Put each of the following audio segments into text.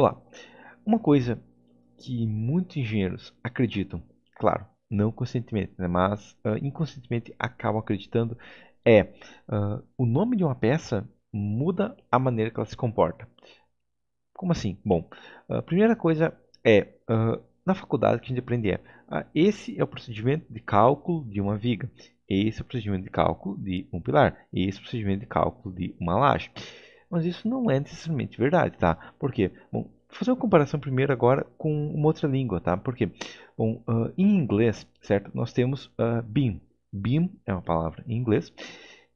Olá. Uma coisa que muitos engenheiros acreditam, claro, não conscientemente, né, mas uh, inconscientemente acabam acreditando, é uh, o nome de uma peça muda a maneira que ela se comporta. Como assim? Bom, a primeira coisa é uh, na faculdade que a gente aprende é esse é o procedimento de cálculo de uma viga, esse é o procedimento de cálculo de um pilar, esse é o procedimento de cálculo de uma laje. Mas isso não é necessariamente verdade, tá? Por quê? Bom, vou fazer uma comparação primeiro agora com uma outra língua, tá? Porque, bom, uh, em inglês, certo? Nós temos uh, ah, beam. Beam é uma palavra em inglês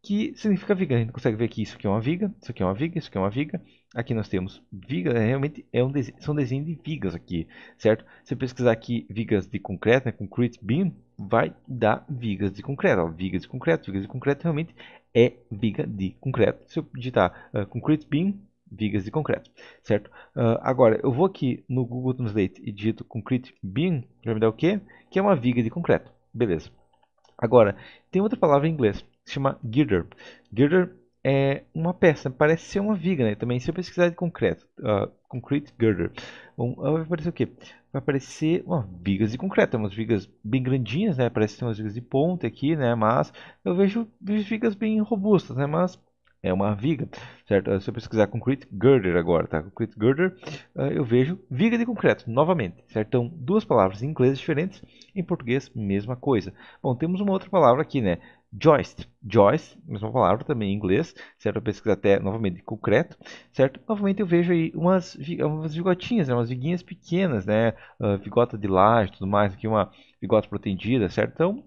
que significa viga. A gente consegue ver que isso aqui é uma viga, isso aqui é uma viga, isso aqui é uma viga. Aqui nós temos viga, é, realmente é um desenho, são desenhos de vigas aqui, certo? Se pesquisar aqui vigas de concreto, né, concrete beam, vai dar vigas de concreto. Ó, vigas de concreto, vigas de concreto realmente é viga de concreto. Se eu digitar uh, concrete beam, vigas de concreto, certo? Uh, agora, eu vou aqui no Google Translate e digito concrete beam, vai me dar o quê? Que é uma viga de concreto, beleza. Agora, tem outra palavra em inglês, se chama girder. Girder é uma peça, parece ser uma viga, né? Também, se eu pesquisar de concreto, uh, concrete girder, um, vai aparecer o quê? vai aparecer uma vigas de concreto, umas vigas bem grandinhas, né? Parece ter umas vigas de ponta aqui, né? Mas eu vejo vigas bem robustas, né? Mas é uma viga, certo? Se eu pesquisar concrete girder agora, tá? Concrete girder, ah, eu vejo viga de concreto, novamente, certo? Então, duas palavras em inglês diferentes, em português, mesma coisa. Bom, temos uma outra palavra aqui, né? Joyce, Joyce, mesma palavra também em inglês, certo? Eu pesquiso até novamente concreto, certo? Novamente eu vejo aí umas, umas vigotinhas, né? umas viguinhas pequenas, né? Uh, vigota de laje tudo mais, aqui uma vigota protendida, certo? Então,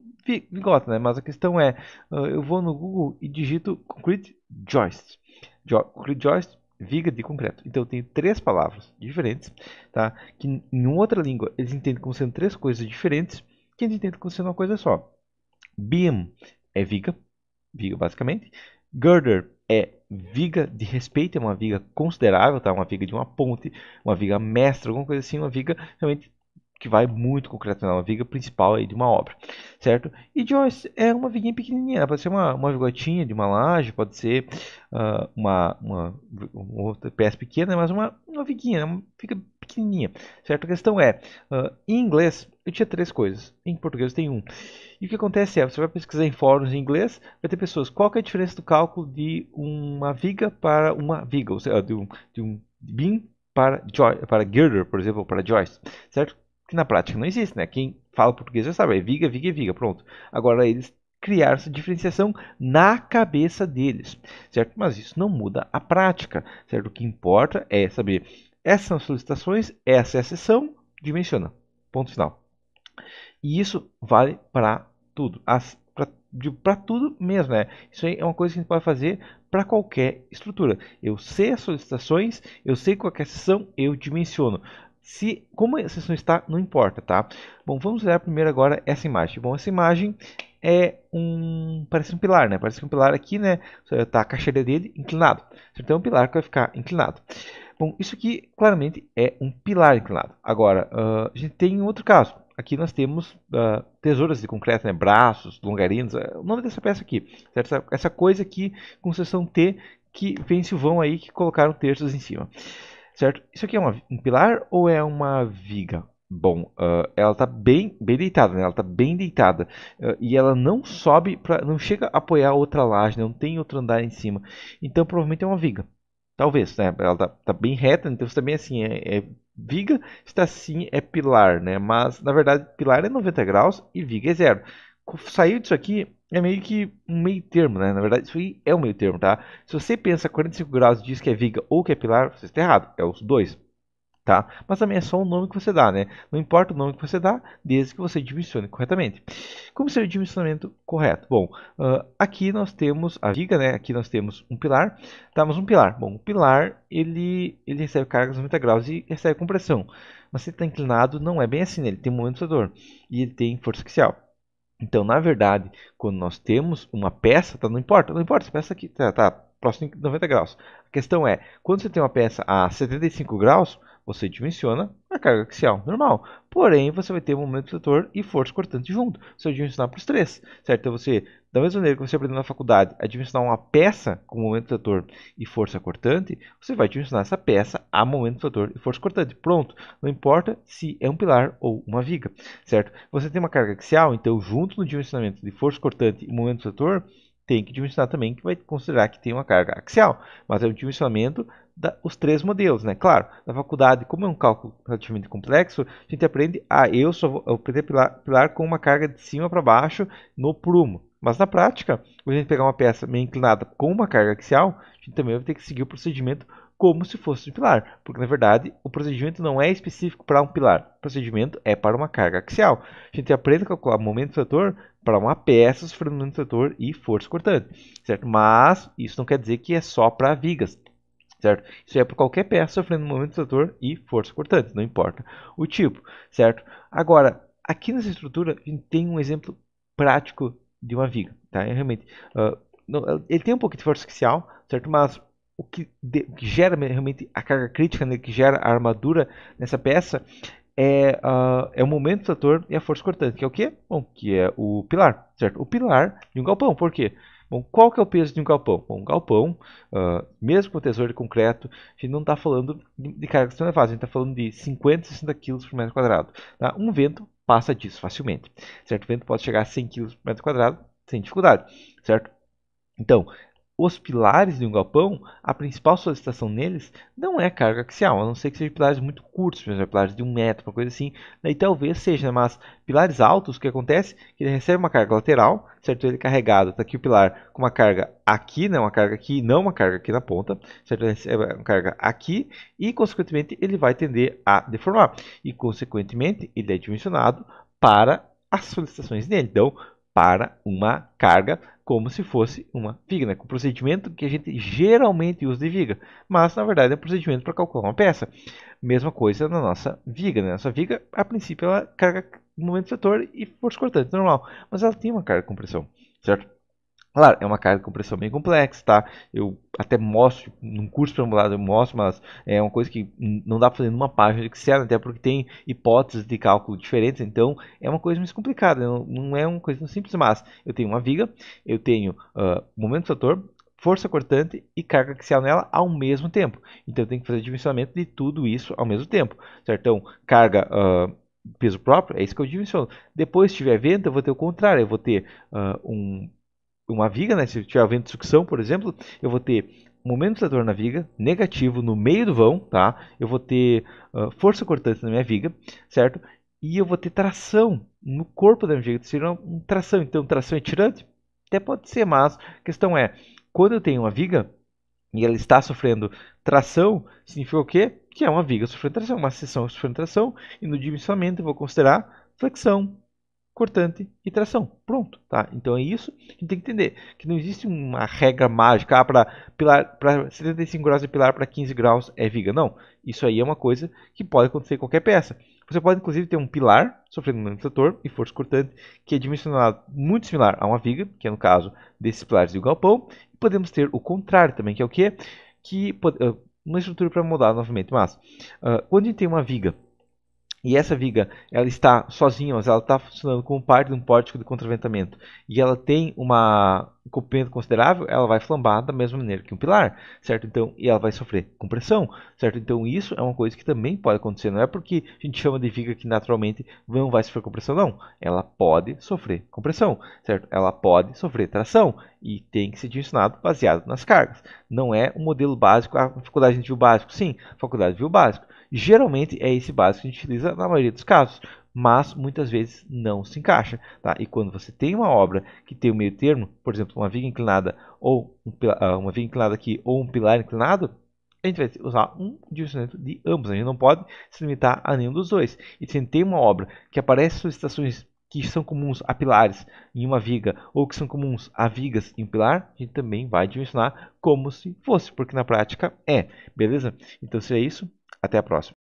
vigota, né? Mas a questão é, uh, eu vou no Google e digito concrete Joyce, Jo concrete Joyce, viga de concreto. Então eu tenho três palavras diferentes, tá? Que em outra língua eles entendem como sendo três coisas diferentes, que a gente entende como sendo uma coisa só. BIM, é viga, viga basicamente. Girder é viga de respeito, é uma viga considerável, tá? Uma viga de uma ponte, uma viga mestra, alguma coisa assim, uma viga realmente que vai muito concreto, uma viga principal aí de uma obra, certo? E Joyce é uma viguinha pequenininha, pode ser uma, uma vigotinha de uma laje, pode ser uh, uma, uma, uma, outra peça pequena, mas uma, uma viguinha, né? uma, fica pequenininha, certo? A questão é, uh, em inglês eu tinha três coisas, em português tem um. E o que acontece é, você vai pesquisar em fóruns em inglês, vai ter pessoas, qual é a diferença do cálculo de uma viga para uma viga, ou seja, ah, de um, de um beam para, para girder, por exemplo, para joist, certo? Que na prática não existe, né? Quem fala português já sabe, é viga, viga viga, pronto. Agora eles criar essa diferenciação na cabeça deles, certo? Mas isso não muda a prática, certo? O que importa é saber essas são as solicitações, essa é a sessão, dimensiona. Ponto final. E isso vale para tudo. Para tudo mesmo, né? Isso aí é uma coisa que a gente pode fazer para qualquer estrutura. Eu sei as solicitações, eu sei qual é a sessão, eu dimensiono. Se, como a sessão está, não importa, tá? Bom, vamos olhar primeiro agora essa imagem. Bom, essa imagem é um parece um pilar, né? Parece um pilar aqui, né? Tá a caixaria dele inclinado. Então é um pilar que vai ficar inclinado. Bom, isso aqui claramente é um pilar inclinado. Agora, uh, a gente tem outro caso. Aqui nós temos uh, tesouras de concreto, né? braços, longarinos, uh, ah, o nome dessa peça aqui. Essa, essa, coisa aqui com seção T que vem o vão aí que colocaram terços em cima. Certo? Isso aqui é uma, um pilar ou é uma viga? Bom, uh, ela está bem, bem deitada, né? Ela está bem deitada uh, e ela não sobe, pra, não chega a apoiar outra laje, né? não tem outro andar em cima. Então provavelmente é uma viga. Talvez, né? Ela tá, tá bem reta, então você também assim, é, é, viga está sim, é pilar, né? Mas na verdade, pilar é 90 graus e viga é zero. Saiu disso aqui, é meio que um meio termo, né? Na verdade, isso aí é um meio termo, tá? Se você pensa 45 graus e diz que é viga ou que é pilar, você está errado, é os dois tá? Mas também é só o nome que você dá, né? Não importa o nome que você dá, desde que você dimensione corretamente. Como seria o dimensionamento correto? Bom, uh, aqui nós temos a viga, né? Aqui nós temos um pilar, tá? um pilar, bom, o pilar ele, ele recebe cargas 90 graus e recebe compressão. Mas se ele está inclinado, não é bem assim, né? Ele tem um momento movimentador e ele tem força axial. Então, na verdade, quando nós temos uma peça, tá? Não importa, não importa, essa peça aqui tá, tá próximo de 90 graus. A questão é, quando você tem uma peça a 75 graus, você dimensiona a carga axial normal. Porém, você vai ter momento protetor e força cortante junto. Você vai dimensionar para os três, certo? Então você, da mesma maneira que você aprendeu na faculdade a dimensionar uma peça com momento protetor e força cortante, você vai dimensionar essa peça a momento protetor e força cortante. Pronto. Não importa se é um pilar ou uma viga, certo? Você tem uma carga axial, então junto no dimensionamento de força cortante e momento protetor, tem que dimensionar também que vai considerar que tem uma carga axial, mas é um dimensionamento da, os três modelos, né? Claro, na faculdade, como é um cálculo relativamente complexo, a gente aprende a ah, eu só vou aprender pilar, pilar com uma carga de cima para baixo no prumo. Mas na prática, quando a gente pegar uma peça meio inclinada com uma carga axial, a gente também vai ter que seguir o procedimento como se fosse um pilar, porque na verdade o procedimento não é específico para um pilar, o procedimento é para uma carga axial. A gente aprende a calcular momento setor para uma peça, sofrimento setor e força cortante, certo? Mas isso não quer dizer que é só para vigas, certo? Isso é para qualquer peça sofrendo momento de setor e força cortante, não importa o tipo, certo? Agora, aqui nessa estrutura, a gente tem um exemplo prático de uma viga, tá? É, realmente, uh, não, ah, ele tem um pouco de força axial, certo? Mas o que, de, que, gera realmente a carga crítica, né, que gera a armadura nessa peça, é, uh, é o momento do setor e a força cortante, que é o quê? Bom, que é o pilar, certo? O pilar de um galpão, por quê? Bom, qual que é o peso de um galpão? Bom, um galpão, uh, mesmo com o tesouro de concreto, a gente não está falando de cargas tão elevadas, a gente está falando de 50, 60 kg por metro quadrado. Tá? Um vento passa disso facilmente, certo? O vento pode chegar a 100 kg por metro quadrado sem dificuldade, certo? Então, os pilares de um galpão, a principal solicitação neles não é carga axial, a não ser que sejam pilares muito curtos, seja pilares de um metro, uma coisa assim, daí talvez seja, mas pilares altos, o que acontece? Que ele recebe uma carga lateral, certo? Ele é carregado, está aqui o pilar com uma carga aqui, né? uma carga aqui, não uma carga aqui na ponta, certo? Ele recebe uma carga aqui e, consequentemente, ele vai tender a deformar. E, consequentemente, ele é dimensionado para as solicitações dele. Então, para uma carga como se fosse uma viga, né? o procedimento que a gente geralmente usa de viga, mas na verdade é um procedimento para calcular uma peça. Mesma coisa na nossa viga, né? nossa viga a princípio ela carga momento de setor e força cortante normal, mas ela tem uma carga de compressão, certo? Claro, é uma carga de compressão bem complexa, tá? Eu até mostro, num curso preambulado eu mostro, mas é uma coisa que não dá para fazer numa página de Excel, até porque tem hipóteses de cálculo diferentes, então é uma coisa mais complicada, não é uma coisa simples, mas eu tenho uma viga, eu tenho uh, momento fator, força cortante e carga axial nela ao mesmo tempo. Então eu tenho que fazer dimensionamento de tudo isso ao mesmo tempo, certo? Então, carga... Uh, peso próprio, é isso que eu dimensiono. Depois, se tiver vento, eu vou ter o contrário, eu vou ter uh, um uma viga, né? Se tiver vento de sucção, por exemplo, eu vou ter momento de dor na viga, negativo no meio do vão, tá? Eu vou ter uh, força cortante na minha viga, certo? E eu vou ter tração no corpo da minha viga, seria uma, uma tração. Então, tração é tirante? Até pode ser, mas a questão é, quando eu tenho uma viga e ela está sofrendo tração, significa o quê? Que é uma viga sofrendo tração, uma seção sofrendo tração, e no dimensionamento eu vou considerar flexão, cortante e tração. Pronto, tá? Então é isso que a gente tem que entender. Que não existe uma regra mágica ah, para 75 graus de pilar para 15 graus é viga. Não, isso aí é uma coisa que pode acontecer em qualquer peça. Você pode inclusive ter um pilar sofrendo um trator e força cortante que é dimensionado muito similar a uma viga, que é no caso desses pilares de galpão. E podemos ter o contrário também, que é o que? Que ah, uma estrutura para mudar novamente, mas uh, quando a gente tem uma viga e essa viga, ela está sozinha, mas ela está funcionando como parte de um pórtico de contraventamento. E ela tem uma comprimento considerável, ela vai flambar da mesma maneira que um pilar, certo? Então, e ela vai sofrer compressão, certo? Então, isso é uma coisa que também pode acontecer. Não é porque a gente chama de viga que naturalmente não vai sofrer compressão, não. Ela pode sofrer compressão, certo? Ela pode sofrer tração e tem que ser dimensionado baseado nas cargas. Não é um modelo básico, a ah, faculdade de viu básico, sim, a faculdade viu básico Geralmente é esse básico que a gente utiliza na maioria dos casos, mas muitas vezes não se encaixa. Tá? E quando você tem uma obra que tem o um meio termo, por exemplo, uma viga inclinada ou um, ah, uma viga inclinada aqui ou um pilar inclinado, a gente vai usar um direcionamento de ambos. A gente não pode se limitar a nenhum dos dois. E se tem uma obra que aparece solicitações que são comuns a pilares em uma viga ou que são comuns a vigas em um pilar, a gente também vai dimensionar como se fosse, porque na prática é, beleza? Então seria é isso. Até a próxima.